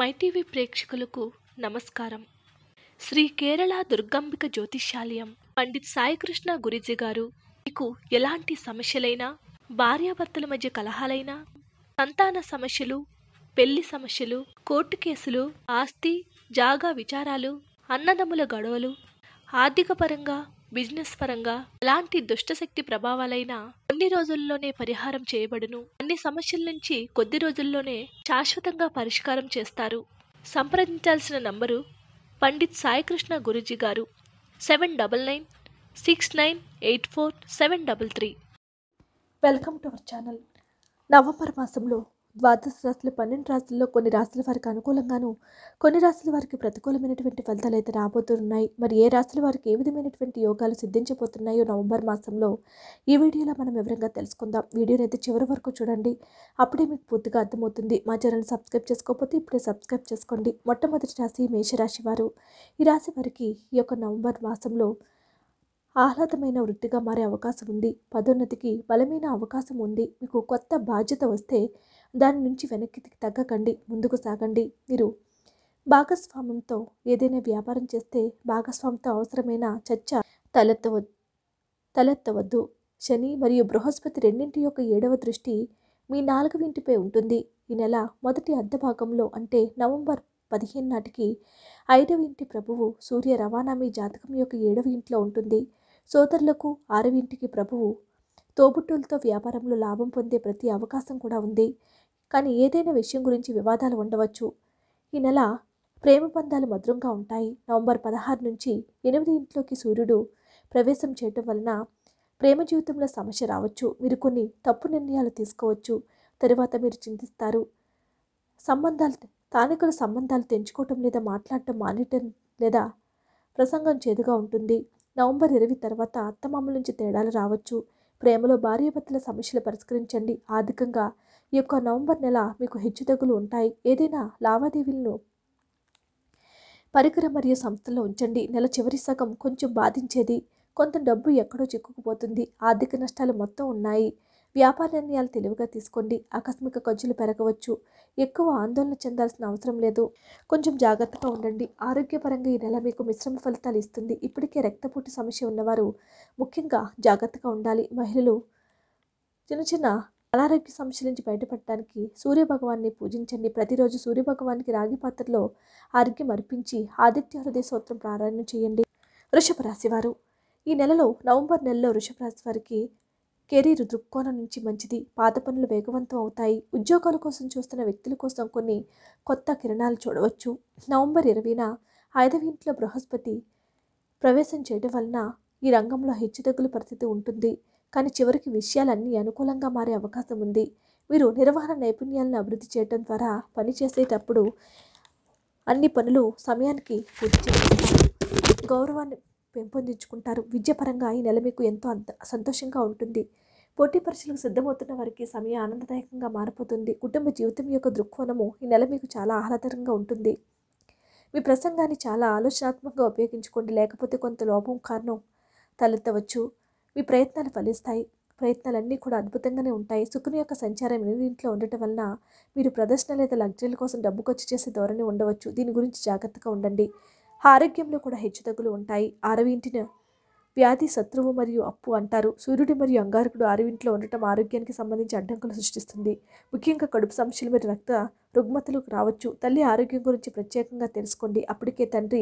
MyTV ప్రేక్షకులకు నమస్కారం శ్రీ కేరళ దుర్గాంబిక జ్యోతిష్యాలయం పండిత్ సాయికృష్ణ గురిజీ గారు మీకు ఎలాంటి సమస్యలైనా భార్యాభర్తల మధ్య కలహాలైనా సంతాన సమస్యలు పెళ్లి సమస్యలు కోర్టు కేసులు ఆస్తి జాగా విచారాలు అన్నదమ్ముల గొడవలు ఆర్థికపరంగా బిజినెస్ పరంగా ఎలాంటి దుష్టశక్తి ప్రభావాలైనా కొన్ని రోజుల్లోనే పరిహారం చేయబడును అన్ని సమస్యల నుంచి కొద్ది రోజుల్లోనే శాశ్వతంగా పరిష్కారం చేస్తారు సంప్రదించాల్సిన నంబరు పండిత్ సాయికృష్ణ గురుజీ గారు seven double nine six nine eight four seven double three welcome to our channel November మాసంలో ద్వాదశ రాశులు పన్నెండు రాశుల్లో కొన్ని రాశుల వారికి అనుకూలంగాను కొన్ని రాశుల వారికి ప్రతికూలమైనటువంటి ఫలితాలు అయితే రాబోతున్నాయి మరి ఏ రాశుల వారికి ఏ విధమైనటువంటి యోగాలు సిద్ధించబోతున్నాయో నవంబర్ మాసంలో ఈ వీడియోలో మనం వివరంగా తెలుసుకుందాం వీడియోని అయితే చివరి వరకు చూడండి అప్పుడే మీకు పూర్తిగా అర్థమవుతుంది మా ఛానల్ సబ్స్క్రైబ్ చేసుకోకపోతే ఇప్పుడే సబ్స్క్రైబ్ చేసుకోండి మొట్టమొదటి రాశి మేషరాశి వారు ఈ రాశి వారికి ఈ యొక్క నవంబర్ మాసంలో ఆహ్లాదమైన వృత్తిగా మారే అవకాశం ఉంది పదోన్నతికి బలమైన అవకాశం ఉంది మీకు కొత్త బాధ్యత వస్తే దాని నుంచి వెనక్కి తగ్గకండి ముందుకు సాగండి మీరు భాగస్వామ్యంతో ఏదైనా వ్యాపారం చేస్తే భాగస్వామితో అవసరమైన చర్చ తలెత్తవ తలెత్తవద్దు శని మరియు బృహస్పతి రెండింటి యొక్క ఏడవ దృష్టి మీ నాలుగవింటిపై ఇంటిపై ఉంటుంది ఈ నెల మొదటి అర్ధ భాగంలో అంటే నవంబర్ పదిహేను నాటికి ఐదవ ఇంటి ప్రభువు సూర్య రవాణా మీ జాతకం యొక్క ఏడవ ఇంట్లో ఉంటుంది సోదరులకు ఆరవింటికి ప్రభువు తోబుట్టులతో వ్యాపారంలో లాభం పొందే ప్రతి అవకాశం కూడా ఉంది కానీ ఏదైనా విషయం గురించి వివాదాలు ఉండవచ్చు ఈ నెల ప్రేమ బంధాలు మధురంగా ఉంటాయి నవంబర్ పదహారు నుంచి ఎనిమిది ఇంట్లోకి సూర్యుడు ప్రవేశం చేయటం వలన ప్రేమ జీవితంలో సమస్య రావచ్చు మీరు కొన్ని తప్పు నిర్ణయాలు తీసుకోవచ్చు తరువాత మీరు చింతిస్తారు సంబంధాలు స్థానికుల సంబంధాలు తెంచుకోవటం లేదా మాట్లాడటం మానేయటం లేదా ప్రసంగం చేదుగా ఉంటుంది నవంబర్ ఇరవై తర్వాత అత్తమామల నుంచి తేడాలు రావచ్చు ప్రేమలో భార్యాభర్తల సమస్యలు పరిష్కరించండి ఆర్థికంగా ఈ యొక్క నవంబర్ నెల మీకు హెచ్చుతగ్గులు ఉంటాయి ఏదైనా లావాదేవీలను పరికరం మరియు సంస్థల్లో ఉంచండి నెల చివరి సగం కొంచెం బాధించేది కొంత డబ్బు ఎక్కడో చిక్కుకుపోతుంది ఆర్థిక నష్టాలు మొత్తం ఉన్నాయి వ్యాపార నిర్ణయాలు తెలివిగా తీసుకోండి ఆకస్మిక ఖర్చులు పెరగవచ్చు ఎక్కువ ఆందోళన చెందాల్సిన అవసరం లేదు కొంచెం జాగ్రత్తగా ఉండండి ఆరోగ్యపరంగా ఈ నెల మీకు మిశ్రమ ఫలితాలు ఇస్తుంది ఇప్పటికే రక్తపోటు సమస్య ఉన్నవారు ముఖ్యంగా జాగ్రత్తగా ఉండాలి మహిళలు చిన్న చిన్న అనారోగ్య సమస్యల నుంచి బయటపడటానికి సూర్యభగవాన్ని పూజించండి ప్రతిరోజు సూర్యభగవానికి రాగి పాత్రలో ఆరోగ్యం అర్పించి ఆదిత్య హృదయ సూత్రం ప్రారాయణం చేయండి వృషభ రాశివారు ఈ నెలలో నవంబర్ నెలలో వృషభ రాశి వారికి కెరీర్ దృక్కోణం నుంచి మంచిది పాత పనులు వేగవంతం అవుతాయి ఉద్యోగాల కోసం చూస్తున్న వ్యక్తుల కోసం కొన్ని కొత్త కిరణాలు చూడవచ్చు నవంబర్ ఇరవైన ఐదవ ఇంట్లో బృహస్పతి ప్రవేశం చేయడం వలన ఈ రంగంలో హెచ్చుతగ్గుల పరిస్థితి ఉంటుంది కానీ చివరికి విషయాలన్నీ అనుకూలంగా మారే అవకాశం ఉంది మీరు నిర్వహణ నైపుణ్యాలను అభివృద్ధి చేయడం ద్వారా పనిచేసేటప్పుడు అన్ని పనులు సమయానికి పూర్తి చేస్తారు గౌరవాన్ని పెంపొందించుకుంటారు విద్యాపరంగా ఈ నెల మీకు ఎంతో అంత సంతోషంగా ఉంటుంది పోటీ పరీక్షలకు సిద్ధమవుతున్న వారికి సమయం ఆనందదాయకంగా మారిపోతుంది కుటుంబ జీవితం యొక్క దృక్కోణము ఈ నెల మీకు చాలా ఆహ్లాదకరంగా ఉంటుంది మీ ప్రసంగాన్ని చాలా ఆలోచనాత్మకంగా ఉపయోగించుకోండి లేకపోతే కొంత లోపం కారణం తలెత్తవచ్చు మీ ప్రయత్నాలు ఫలిస్తాయి ప్రయత్నాలన్నీ కూడా అద్భుతంగానే ఉంటాయి శుక్రుని యొక్క సంచారం ఇంట్లో ఉండటం వలన మీరు ప్రదర్శన లేదా లగ్జరీల కోసం డబ్బు ఖర్చు చేసే ధోరణి ఉండవచ్చు దీని గురించి జాగ్రత్తగా ఉండండి ఆరోగ్యంలో కూడా హెచ్చుతగ్గులు ఉంటాయి అరవింటిన వ్యాధి శత్రువు మరియు అప్పు అంటారు సూర్యుడు మరియు అంగారకుడు అరవింట్లో ఉండటం ఆరోగ్యానికి సంబంధించి అడ్డంకులు సృష్టిస్తుంది ముఖ్యంగా కడుపు సమస్యలు మరియు రక్త రుగ్మతలు రావచ్చు తల్లి ఆరోగ్యం గురించి ప్రత్యేకంగా తెలుసుకోండి అప్పటికే తండ్రి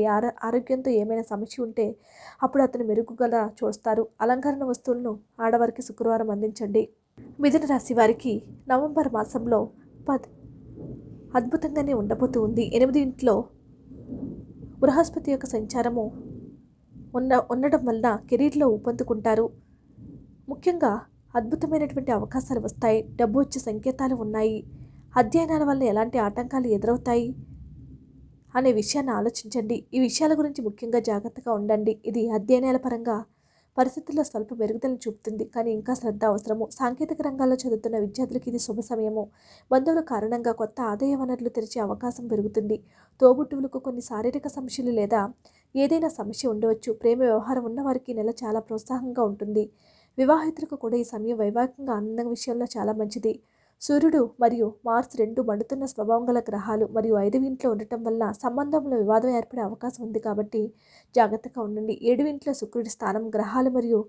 ఆరోగ్యంతో ఏమైనా సమస్య ఉంటే అప్పుడు అతను మెరుగుగల చూస్తారు అలంకరణ వస్తువులను ఆడవారికి శుక్రవారం అందించండి మిథున రాశి వారికి నవంబర్ మాసంలో పద్ అద్భుతంగానే ఉండబోతుంది ఎనిమిది ఇంట్లో బృహస్పతి యొక్క సంచారము ఉన్న ఉండడం వలన కెరీర్లో ఊపందుకుంటారు ముఖ్యంగా అద్భుతమైనటువంటి అవకాశాలు వస్తాయి డబ్బు వచ్చే సంకేతాలు ఉన్నాయి అధ్యయనాల వల్ల ఎలాంటి ఆటంకాలు ఎదురవుతాయి అనే విషయాన్ని ఆలోచించండి ఈ విషయాల గురించి ముఖ్యంగా జాగ్రత్తగా ఉండండి ఇది అధ్యయనాల పరంగా పరిస్థితుల్లో స్వల్ప మెరుగుదలను చూపుతుంది కానీ ఇంకా శ్రద్ధ అవసరము సాంకేతిక రంగాల్లో చదువుతున్న విద్యార్థులకు ఇది శుభ సమయము బంధువుల కారణంగా కొత్త ఆదాయ వనరులు తెరిచే అవకాశం పెరుగుతుంది తోబుట్టువులకు కొన్ని శారీరక సమస్యలు లేదా ఏదైనా సమస్య ఉండవచ్చు ప్రేమ వ్యవహారం ఉన్నవారికి నెల చాలా ప్రోత్సాహంగా ఉంటుంది వివాహితులకు కూడా ఈ సమయం వైవాహికంగా ఆనందం విషయంలో చాలా మంచిది సూర్యుడు మరియు మార్స్ రెండు మండుతున్న స్వభావం గల గ్రహాలు మరియు ఐదు ఇంట్లో ఉండటం వల్ల సంబంధంలో వివాదం ఏర్పడే అవకాశం ఉంది కాబట్టి జాగ్రత్తగా ఉండండి ఏడు ఇంట్లో శుక్రుడి స్థానం గ్రహాలు మరియు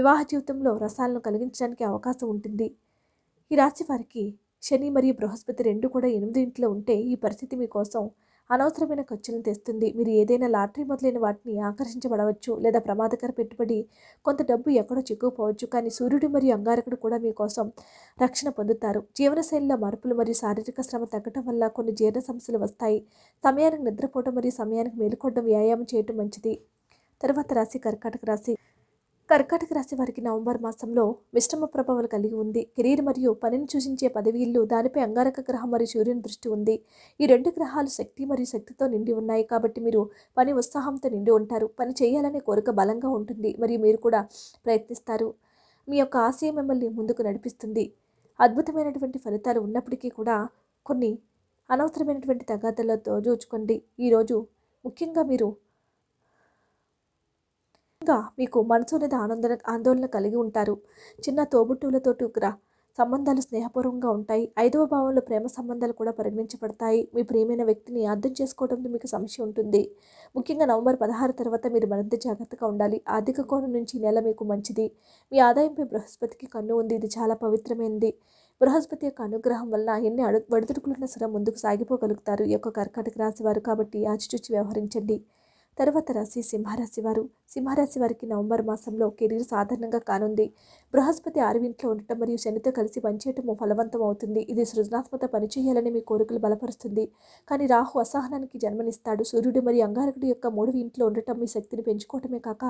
వివాహ జీవితంలో రసాలను కలిగించడానికి అవకాశం ఉంటుంది ఈ రాశి వారికి శని మరియు బృహస్పతి రెండు కూడా ఎనిమిది ఇంట్లో ఉంటే ఈ పరిస్థితి మీకోసం అనవసరమైన ఖర్చులను తెస్తుంది మీరు ఏదైనా లాటరీ మొదలైన వాటిని ఆకర్షించబడవచ్చు లేదా ప్రమాదకర పెట్టుబడి కొంత డబ్బు ఎక్కడో చిక్కుకుపోవచ్చు కానీ సూర్యుడు మరియు అంగారకుడు కూడా మీకోసం రక్షణ పొందుతారు జీవనశైలిలో మార్పులు మరియు శారీరక శ్రమ తగ్గటం వల్ల కొన్ని జీర్ణ సమస్యలు వస్తాయి సమయానికి నిద్రపోవడం మరియు సమయానికి మేలుకోవడం వ్యాయామం చేయటం మంచిది తర్వాత రాశి కర్కాటక రాశి కర్కాటక రాశి వారికి నవంబర్ మాసంలో మిశ్రమ ప్రభావం కలిగి ఉంది కెరీర్ మరియు పనిని సూచించే పదవి దానిపై అంగారక గ్రహం మరియు సూర్యుని దృష్టి ఉంది ఈ రెండు గ్రహాలు శక్తి మరియు శక్తితో నిండి ఉన్నాయి కాబట్టి మీరు పని ఉత్సాహంతో నిండి ఉంటారు పని చేయాలనే కోరిక బలంగా ఉంటుంది మరియు మీరు కూడా ప్రయత్నిస్తారు మీ యొక్క ఆశయం మిమ్మల్ని ముందుకు నడిపిస్తుంది అద్భుతమైనటువంటి ఫలితాలు ఉన్నప్పటికీ కూడా కొన్ని అనవసరమైనటువంటి తగాదలతో జూచుకోండి ఈరోజు ముఖ్యంగా మీరు ఇంకా మీకు మనసు అనేది ఆనందన ఆందోళన కలిగి ఉంటారు చిన్న తోబుట్టువులతో గ్రహ సంబంధాలు స్నేహపూర్వంగా ఉంటాయి ఐదవ భావంలో ప్రేమ సంబంధాలు కూడా పరిగణించబడతాయి మీ ప్రియమైన వ్యక్తిని అర్థం చేసుకోవడంలో మీకు సమస్య ఉంటుంది ముఖ్యంగా నవంబర్ పదహారు తర్వాత మీరు మరింత జాగ్రత్తగా ఉండాలి ఆర్థిక కోణం నుంచి నెల మీకు మంచిది మీ ఆదాయంపై బృహస్పతికి కన్ను ఉంది ఇది చాలా పవిత్రమైనది బృహస్పతి యొక్క అనుగ్రహం వల్ల ఎన్ని అడు ఉన్న సరే ముందుకు సాగిపోగలుగుతారు ఈ యొక్క కర్కాటక రాశి వారు కాబట్టి ఆచిచూచి వ్యవహరించండి తర్వాత రాశి సింహరాశి వారు సింహరాశి వారికి నవంబర్ మాసంలో కెరీర్ సాధారణంగా కానుంది బృహస్పతి ఆరువింట్లో ఉండటం మరియు శనితో కలిసి పనిచేయటము ఫలవంతం అవుతుంది ఇది సృజనాత్మక పనిచేయాలని మీ కోరికలు బలపరుస్తుంది కానీ రాహు అసహనానికి జన్మనిస్తాడు సూర్యుడు మరియు అంగారకుడు యొక్క మూడు ఇంట్లో ఉండటం మీ శక్తిని పెంచుకోవటమే కాక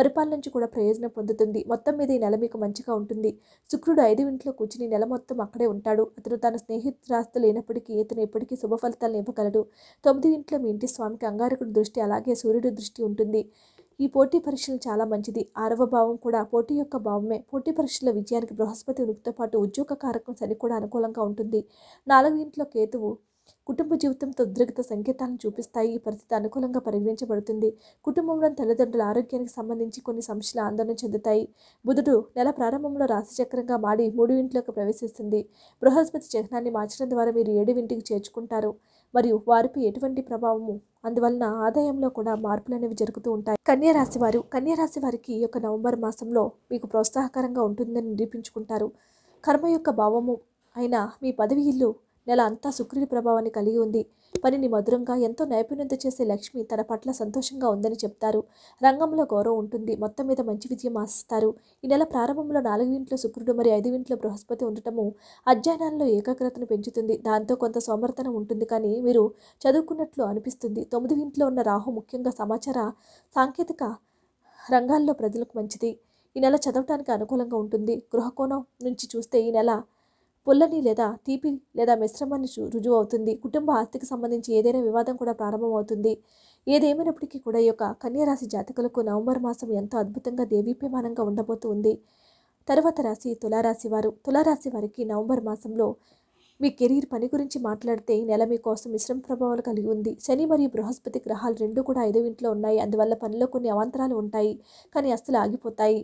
పరిపాలన నుంచి కూడా ప్రయోజనం పొందుతుంది మొత్తం మీద ఈ నెల మీకు మంచిగా ఉంటుంది శుక్రుడు ఐదు ఇంట్లో కూర్చుని నెల మొత్తం అక్కడే ఉంటాడు అతను తన స్నేహితురాస్తులు లేనప్పటికీ ఇతను ఎప్పటికీ శుభ ఫలితాలను ఇవ్వగలడు తొమ్మిది ఇంట్లో మీ ఇంటి స్వామికి అంగారకుడి దృష్టి అలాగే సూర్యుడి దృష్టి ఉంటుంది ఈ పోటీ పరీక్షలు చాలా మంచిది ఆరవ భావం కూడా పోటీ యొక్క భావమే పోటీ పరీక్షల విజయానికి బృహస్పతి ఉనికితో పాటు ఉద్యోగ కారకం సరి కూడా అనుకూలంగా ఉంటుంది నాలుగు ఇంట్లో కేతువు కుటుంబ జీవితంతో ఉద్రిక్త సంకేతాలను చూపిస్తాయి ఈ పరిస్థితి అనుకూలంగా పరిగణించబడుతుంది కుటుంబంలోని తల్లిదండ్రుల ఆరోగ్యానికి సంబంధించి కొన్ని సమస్యలు ఆందోళన చెందుతాయి బుధుడు నెల ప్రారంభంలో రాశిచక్రంగా మాడి మూడు ఇంట్లోకి ప్రవేశిస్తుంది బృహస్పతి చిహ్నాన్ని మార్చడం ద్వారా మీరు ఏడు ఇంటికి చేర్చుకుంటారు మరియు వారిపై ఎటువంటి ప్రభావము అందువలన ఆదాయంలో కూడా మార్పులు అనేవి జరుగుతూ ఉంటాయి కన్యరాశి వారు కన్యరాశి వారికి యొక్క నవంబర్ మాసంలో మీకు ప్రోత్సాహకరంగా ఉంటుందని నిరూపించుకుంటారు కర్మ యొక్క భావము అయిన మీ పదవి ఇల్లు నెల అంతా శుక్రుడి ప్రభావాన్ని కలిగి ఉంది పనిని మధురంగా ఎంతో నైపుణ్యత చేసే లక్ష్మి తన పట్ల సంతోషంగా ఉందని చెప్తారు రంగంలో గౌరవం ఉంటుంది మొత్తం మీద మంచి విజయం ఆశిస్తారు ఈ నెల ప్రారంభంలో నాలుగు ఇంట్లో శుక్రుడు మరియు ఐదు ఇంట్లో బృహస్పతి ఉండటము అధ్యయనాల్లో ఏకాగ్రతను పెంచుతుంది దాంతో కొంత సోమర్థనం ఉంటుంది కానీ మీరు చదువుకున్నట్లు అనిపిస్తుంది తొమ్మిది ఇంట్లో ఉన్న రాహు ముఖ్యంగా సమాచార సాంకేతిక రంగాల్లో ప్రజలకు మంచిది ఈ నెల చదవటానికి అనుకూలంగా ఉంటుంది గృహకోణం నుంచి చూస్తే ఈ నెల పుల్లని లేదా తీపి లేదా మిశ్రమాన్ని రుజువు అవుతుంది కుటుంబ ఆస్తికి సంబంధించి ఏదైనా వివాదం కూడా ప్రారంభమవుతుంది ఏదేమైనప్పటికీ కూడా ఈ యొక్క కన్యారాశి జాతకులకు నవంబర్ మాసం ఎంతో అద్భుతంగా దేవీప్యమానంగా ఉండబోతుంది తర్వాత రాశి తులారాశి వారు తులారాశి వారికి నవంబర్ మాసంలో మీ కెరీర్ పని గురించి మాట్లాడితే ఈ నెల మీకోసం మిశ్రమ ప్రభావాలు కలిగి ఉంది శని మరియు బృహస్పతి గ్రహాలు రెండు కూడా ఐదో ఇంట్లో ఉన్నాయి అందువల్ల పనిలో కొన్ని అవాంతరాలు ఉంటాయి కానీ అస్సలు ఆగిపోతాయి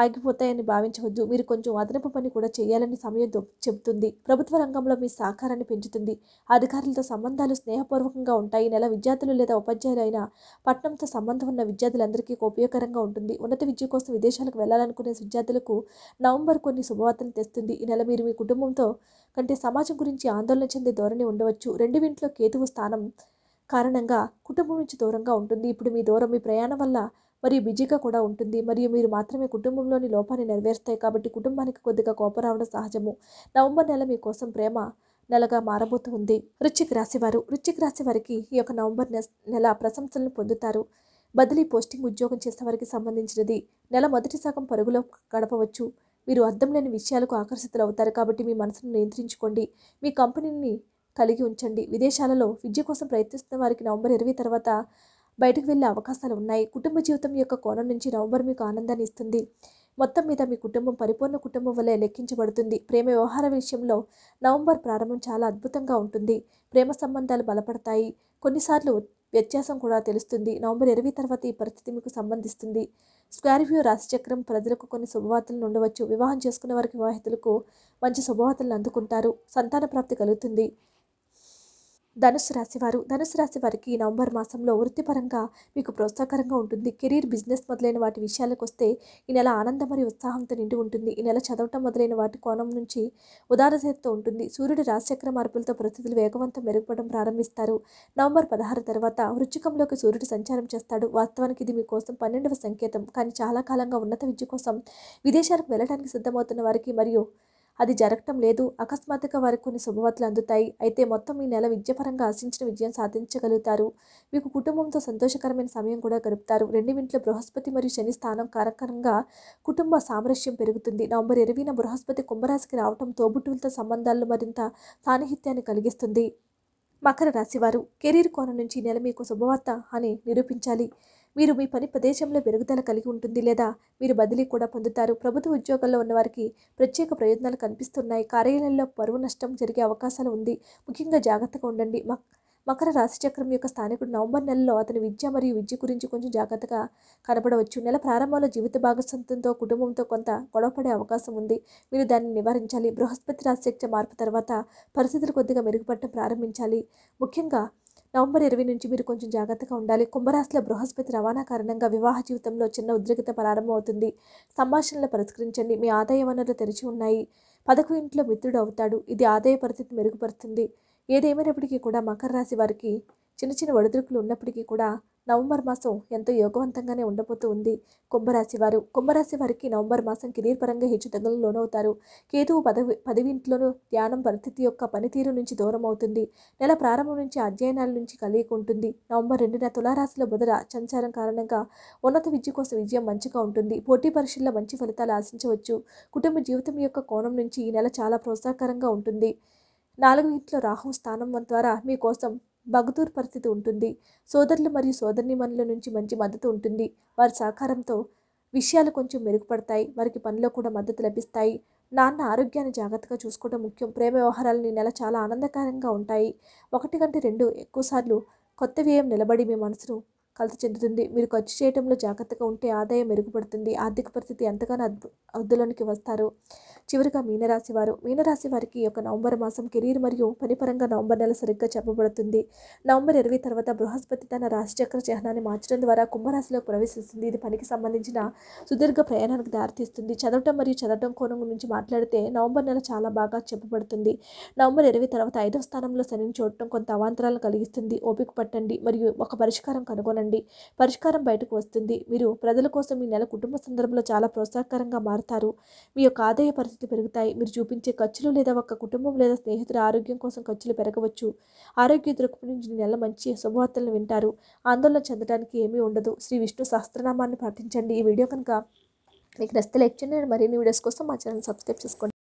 ఆగిపోతాయని భావించవద్దు మీరు కొంచెం అదనపు పని కూడా చేయాలని సమయం చెబుతుంది ప్రభుత్వ రంగంలో మీ సహకారాన్ని పెంచుతుంది అధికారులతో సంబంధాలు స్నేహపూర్వకంగా ఉంటాయి నెల విద్యార్థులు లేదా ఉపాధ్యాయులు అయినా పట్టణంతో సంబంధం ఉన్న విద్యార్థులందరికీ ఉపయోగకరంగా ఉంటుంది ఉన్నత విద్య కోసం విదేశాలకు వెళ్ళాలనుకునే విద్యార్థులకు నవంబర్ కొన్ని శుభవార్తలు తెస్తుంది ఈ నెల మీరు మీ కుటుంబంతో కంటే సమాజం గురించి ఆందోళన చెందే ధోరణి ఉండవచ్చు రెండు వింట్లో కేతువు స్థానం కారణంగా కుటుంబం నుంచి దూరంగా ఉంటుంది ఇప్పుడు మీ దూరం మీ ప్రయాణం వల్ల మరియు బిజీగా కూడా ఉంటుంది మరియు మీరు మాత్రమే కుటుంబంలోని లోపాన్ని నెరవేరుస్తాయి కాబట్టి కుటుంబానికి కొద్దిగా కోపం రావడం సహజము నవంబర్ నెల మీకోసం ప్రేమ నెలగా మారబోతుంది వృశ్చిక రాశి వారు వృశ్చిక రాశి వారికి ఈ యొక్క నవంబర్ నెల ప్రశంసలను పొందుతారు బదిలీ పోస్టింగ్ ఉద్యోగం చేసే వారికి సంబంధించినది నెల మొదటి సగం పరుగులో గడపవచ్చు మీరు అర్థం లేని విషయాలకు ఆకర్షితులు అవుతారు కాబట్టి మీ మనసును నియంత్రించుకోండి మీ కంపెనీని కలిగి ఉంచండి విదేశాలలో విద్య కోసం ప్రయత్నిస్తున్న వారికి నవంబర్ ఇరవై తర్వాత బయటకు వెళ్ళే అవకాశాలు ఉన్నాయి కుటుంబ జీవితం యొక్క కోణం నుంచి నవంబర్ మీకు ఆనందాన్ని ఇస్తుంది మొత్తం మీద మీ కుటుంబం పరిపూర్ణ కుటుంబం వలె లెక్కించబడుతుంది ప్రేమ వ్యవహార విషయంలో నవంబర్ ప్రారంభం చాలా అద్భుతంగా ఉంటుంది ప్రేమ సంబంధాలు బలపడతాయి కొన్నిసార్లు వ్యత్యాసం కూడా తెలుస్తుంది నవంబర్ ఇరవై తర్వాత ఈ పరిస్థితి మీకు సంబంధిస్తుంది స్కార్పియో రాశిచక్రం ప్రజలకు కొన్ని శుభవార్తలను ఉండవచ్చు వివాహం చేసుకునే వారికి వివాహితులకు మంచి శుభవార్తలను అందుకుంటారు సంతాన ప్రాప్తి కలుగుతుంది ధనుసు రాశి వారు ధనుసు రాశి వారికి నవంబర్ మాసంలో వృత్తిపరంగా మీకు ప్రోత్సాహకరంగా ఉంటుంది కెరీర్ బిజినెస్ మొదలైన వాటి విషయాలకు వస్తే ఈ నెల ఆనందం మరియు ఉత్సాహంతో నిండి ఉంటుంది ఈ నెల చదవటం మొదలైన వాటి కోణం నుంచి ఉదారశీలతో ఉంటుంది సూర్యుడు రాశిచక్ర మార్పులతో పరిస్థితులు వేగవంతం మెరుగుపడడం ప్రారంభిస్తారు నవంబర్ పదహారు తర్వాత వృచ్చికంలోకి సూర్యుడు సంచారం చేస్తాడు వాస్తవానికి ఇది మీకోసం పన్నెండవ సంకేతం కానీ చాలా కాలంగా ఉన్నత విద్య కోసం విదేశాలకు వెళ్ళడానికి సిద్ధమవుతున్న వారికి మరియు అది జరగటం లేదు అకస్మాత్తుగా వారికి కొన్ని శుభవార్తలు అందుతాయి అయితే మొత్తం ఈ నెల విద్యాపరంగా ఆశించిన విజయం సాధించగలుగుతారు మీకు కుటుంబంతో సంతోషకరమైన సమయం కూడా గడుపుతారు రెండు ఇంట్లో బృహస్పతి మరియు శని స్థానం కారకంగా కుటుంబ సామరస్యం పెరుగుతుంది నవంబర్ ఇరవైన బృహస్పతి కుంభరాశికి రావటం తోబుట్టులతో సంబంధాలు మరింత సాన్నిహిత్యాన్ని కలిగిస్తుంది మకర రాశివారు కెరీర్ కోణం నుంచి నెల మీకు శుభవార్త అని నిరూపించాలి మీరు మీ పని ప్రదేశంలో పెరుగుదల కలిగి ఉంటుంది లేదా మీరు బదిలీ కూడా పొందుతారు ప్రభుత్వ ఉద్యోగాల్లో ఉన్నవారికి ప్రత్యేక ప్రయోజనాలు కనిపిస్తున్నాయి కార్యాలయంలో పరువు నష్టం జరిగే అవకాశాలు ఉంది ముఖ్యంగా జాగ్రత్తగా ఉండండి మకర రాశిచక్రం యొక్క స్థానికుడు నవంబర్ నెలలో అతని విద్య మరియు విద్య గురించి కొంచెం జాగ్రత్తగా కనపడవచ్చు నెల ప్రారంభంలో జీవిత భాగస్వంతంతో కుటుంబంతో కొంత గొడవపడే అవకాశం ఉంది మీరు దాన్ని నివారించాలి బృహస్పతి రాశిచక్ర మార్పు తర్వాత పరిస్థితులు కొద్దిగా మెరుగుపడటం ప్రారంభించాలి ముఖ్యంగా నవంబర్ ఇరవై నుంచి మీరు కొంచెం జాగ్రత్తగా ఉండాలి కుంభరాశిలో బృహస్పతి రవాణా కారణంగా వివాహ జీవితంలో చిన్న ఉద్రిక్త ప్రారంభమవుతుంది సంభాషణలు పరిష్కరించండి మీ ఆదాయ వనరులు తెరిచి ఉన్నాయి పదకు ఇంట్లో మిత్రుడు అవుతాడు ఇది ఆదాయ పరిస్థితి మెరుగుపరుస్తుంది ఏదేమైనప్పటికీ కూడా మకర రాశి వారికి చిన్న చిన్న ఒడిదుడుకులు ఉన్నప్పటికీ కూడా నవంబర్ మాసం ఎంతో యోగవంతంగానే ఉండబోతూ ఉంది కుంభరాశి వారు కుంభరాశి వారికి నవంబర్ మాసం కెరీర్ పరంగా హెచ్చుతగ్గులు లోనవుతారు కేతువు పదవి పదవింట్లోనూ ధ్యానం పరిస్థితి యొక్క పనితీరు నుంచి దూరం అవుతుంది నెల ప్రారంభం నుంచి అధ్యయనాల నుంచి ఉంటుంది నవంబర్ రెండున తులారాశిలో బుధర సంచారం కారణంగా ఉన్నత విద్య కోసం విజయం మంచిగా ఉంటుంది పోటీ పరీక్షల్లో మంచి ఫలితాలు ఆశించవచ్చు కుటుంబ జీవితం యొక్క కోణం నుంచి ఈ నెల చాలా ప్రోత్సాహకరంగా ఉంటుంది నాలుగు ఇంట్లో రాహు స్థానం ద్వారా మీకోసం బగదూర్ పరిస్థితి ఉంటుంది సోదరులు మరియు మనుల నుంచి మంచి మద్దతు ఉంటుంది వారి సహకారంతో విషయాలు కొంచెం మెరుగుపడతాయి వారికి పనిలో కూడా మద్దతు లభిస్తాయి నాన్న ఆరోగ్యాన్ని జాగ్రత్తగా చూసుకోవడం ముఖ్యం ప్రేమ వ్యవహారాలు నీ నెల చాలా ఆనందకరంగా ఉంటాయి ఒకటి కంటే రెండు ఎక్కువసార్లు కొత్త వ్యయం నిలబడి మీ మనసును కలత చెందుతుంది మీరు ఖర్చు చేయడంలో జాగ్రత్తగా ఉంటే ఆదాయం మెరుగుపడుతుంది ఆర్థిక పరిస్థితి ఎంతగానో అద్భు వస్తారు చివరిగా మీనరాశి వారు మీనరాశి వారికి యొక్క నవంబర్ మాసం కెరీర్ మరియు పనిపరంగా నవంబర్ నెల సరిగ్గా చెప్పబడుతుంది నవంబర్ ఇరవై తర్వాత బృహస్పతి తన రాశిచక్ర చిహ్నాన్ని మార్చడం ద్వారా కుంభరాశిలో ప్రవేశిస్తుంది ఇది పనికి సంబంధించిన సుదీర్ఘ ప్రయాణానికి దారితీస్తుంది చదవటం మరియు చదవటం కోణం గురించి మాట్లాడితే నవంబర్ నెల చాలా బాగా చెప్పబడుతుంది నవంబర్ ఇరవై తర్వాత ఐదవ స్థానంలో శని చూడటం కొంత అవాంతరాలను కలిగిస్తుంది ఓపిక పట్టండి మరియు ఒక పరిష్కారం కనుగొనండి పరిష్కారం బయటకు వస్తుంది మీరు ప్రజల కోసం ఈ నెల కుటుంబ సందర్భంలో చాలా ప్రోత్సాహకరంగా మారుతారు మీ యొక్క ఆదాయ పరిస్థితి పరిస్థితులు పెరుగుతాయి మీరు చూపించే ఖర్చులు లేదా ఒక కుటుంబం లేదా స్నేహితుల ఆరోగ్యం కోసం ఖర్చులు పెరగవచ్చు ఆరోగ్య దృక్పథం నుంచి నెల మంచి శుభవార్తలను వింటారు ఆందోళన చెందడానికి ఏమీ ఉండదు శ్రీ విష్ణు సహస్రనామాన్ని పాటించండి ఈ వీడియో కనుక మీకు నచ్చితే లైక్ చేయండి మరిన్ని వీడియోస్ కోసం మా ఛానల్ సబ్స్క్రైబ్ చేసుకోండి